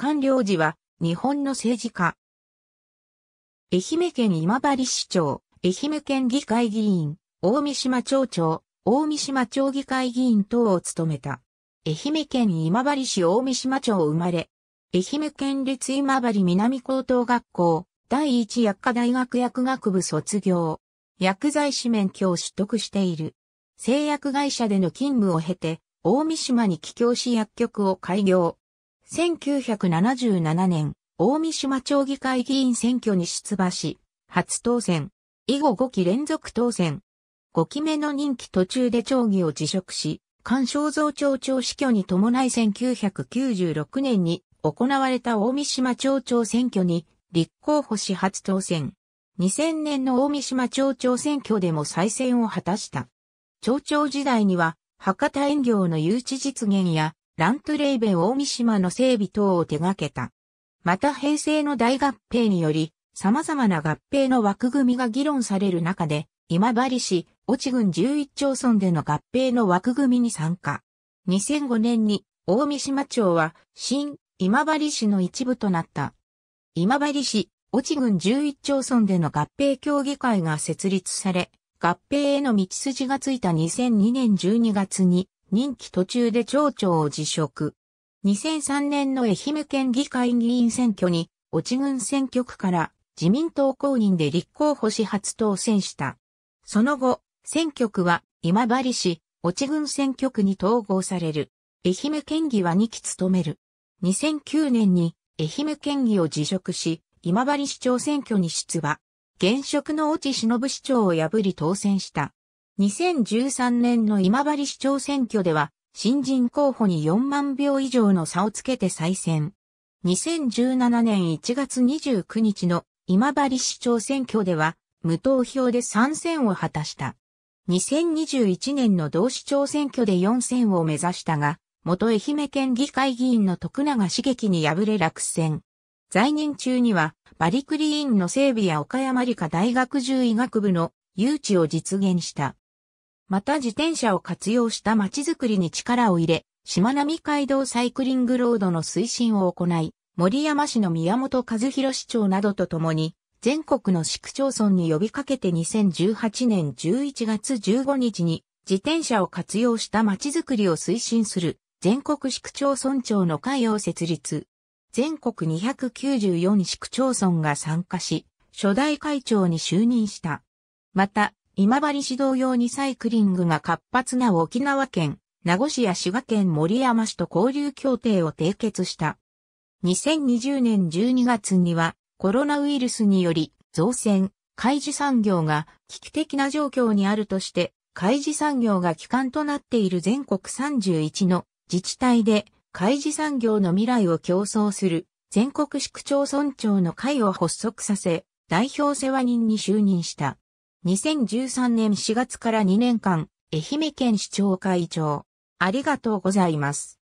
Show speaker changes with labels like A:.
A: 官僚時は、日本の政治家。愛媛県今治市長、愛媛県議会議員、大三島町長、大三島町議会議員等を務めた。愛媛県今治市大三島町生まれ。愛媛県立今治南高等学校、第一薬科大学薬学部卒業。薬剤師免許を取得している。製薬会社での勤務を経て、大三島に帰郷し薬局を開業。1977年、大三島町議会議員選挙に出馬し、初当選。以後5期連続当選。5期目の任期途中で町議を辞職し、官商造町長死去に伴い1996年に行われた大三島町長選挙に立候補し初当選。2000年の大三島町長選挙でも再選を果たした。町長時代には、博多遠行の誘致実現や、ラントレイベ大三島の整備等を手掛けた。また平成の大合併により、様々な合併の枠組みが議論される中で、今治市、越智郡11町村での合併の枠組みに参加。2005年に、大三島町は、新、今治市の一部となった。今治市、越智郡11町村での合併協議会が設立され、合併への道筋がついた2002年12月に、任期途中で町長を辞職。2003年の愛媛県議会議員選挙に、越ち軍選挙区から自民党公認で立候補し初当選した。その後、選挙区は今治市、越ち軍選挙区に統合される。愛媛県議は2期務める。2009年に愛媛県議を辞職し、今治市長選挙に出馬。現職の越智忍市長を破り当選した。2013年の今治市長選挙では、新人候補に4万票以上の差をつけて再選。2017年1月29日の今治市長選挙では、無投票で参戦を果たした。2021年の同市長選挙で4選を目指したが、元愛媛県議会議員の徳永茂樹に敗れ落選。在任中には、バリクリーンの整備や岡山理科大学獣医学部の誘致を実現した。また自転車を活用した街づくりに力を入れ、しまなみ海道サイクリングロードの推進を行い、森山市の宮本和弘市長などとともに、全国の市区町村に呼びかけて2018年11月15日に、自転車を活用した街づくりを推進する、全国市区町村長の会を設立。全国294市区町村が参加し、初代会長に就任した。また、今治市同用にサイクリングが活発な沖縄県、名護市や滋賀県森山市と交流協定を締結した。2020年12月にはコロナウイルスにより造船、開示産業が危機的な状況にあるとして、開示産業が基幹となっている全国31の自治体で開示産業の未来を競争する全国市区町村長の会を発足させ、代表世話人に就任した。2013年4月から2年間、愛媛県市長会長。ありがとうございます。